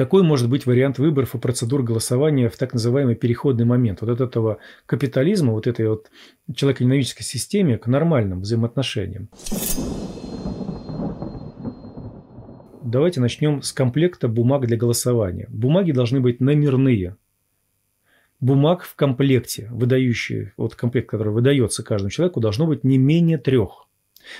Какой может быть вариант выборов и процедур голосования в так называемый переходный момент вот от этого капитализма, вот этой вот человеконенавидческой системе к нормальным взаимоотношениям? Давайте начнем с комплекта бумаг для голосования. Бумаги должны быть номерные, бумаг в комплекте, выдающие, вот комплект, который выдается каждому человеку, должно быть не менее трех.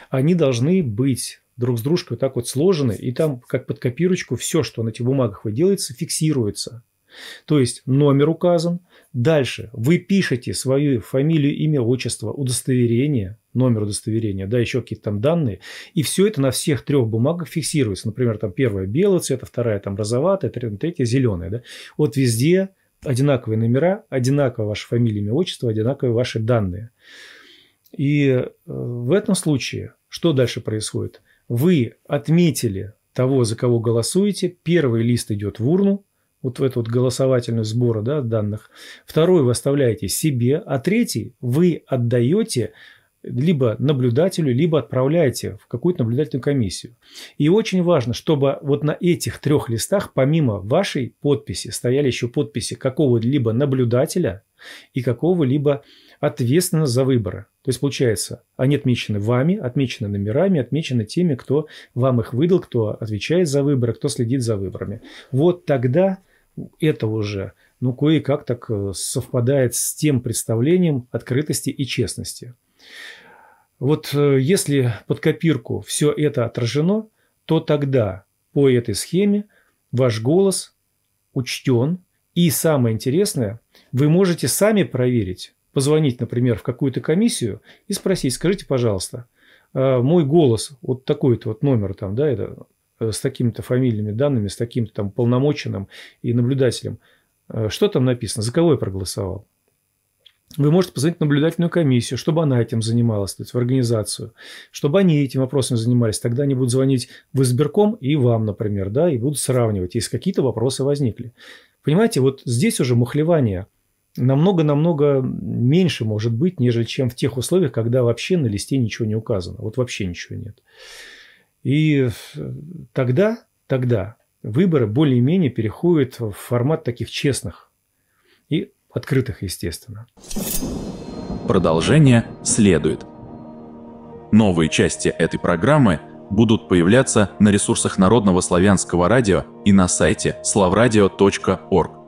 Они должны быть друг с дружкой вот так вот сложены, и там как под копирочку все, что на этих бумагах вы делается фиксируется. То есть номер указан. Дальше вы пишете свою фамилию, имя, отчество, удостоверение, номер удостоверения, да, еще какие-то там данные. И все это на всех трех бумагах фиксируется. Например, там первая белого цвета, вторая там розоватая, третья зеленая. Да. Вот везде одинаковые номера, одинаково ваша фамилия, имя, отчество, одинаковые ваши данные. И э, в этом случае что дальше происходит? вы отметили того, за кого голосуете, первый лист идет в урну, вот в эту вот голосовательную сбора да, данных, второй вы оставляете себе, а третий вы отдаете либо наблюдателю, либо отправляете в какую-то наблюдательную комиссию. И очень важно, чтобы вот на этих трех листах, помимо вашей подписи, стояли еще подписи какого-либо наблюдателя и какого-либо ответственно за выборы. То есть, получается, они отмечены вами, отмечены номерами, отмечены теми, кто вам их выдал, кто отвечает за выборы, кто следит за выборами. Вот тогда это уже ну, кое-как так э, совпадает с тем представлением открытости и честности. Вот э, если под копирку все это отражено, то тогда по этой схеме ваш голос учтен. И самое интересное, вы можете сами проверить, позвонить, например, в какую-то комиссию и спросить, скажите, пожалуйста, а, мой голос, вот такой-то вот номер там, да, это, э, с такими-то фамильными данными, с таким-то там полномоченным и наблюдателем, э, что там написано, за кого я проголосовал? Вы можете позвонить в наблюдательную комиссию, чтобы она этим занималась, то есть в организацию, чтобы они этим вопросом занимались. Тогда они будут звонить в избирком и вам, например, да, и будут сравнивать, если какие-то вопросы возникли. Понимаете, вот здесь уже мухлевание – намного-намного меньше может быть, нежели чем в тех условиях, когда вообще на листе ничего не указано. Вот вообще ничего нет. И э, тогда, тогда выборы более-менее переходят в формат таких честных и открытых, естественно. Продолжение следует. Новые части этой программы будут появляться на ресурсах Народного славянского радио и на сайте slavradio.org.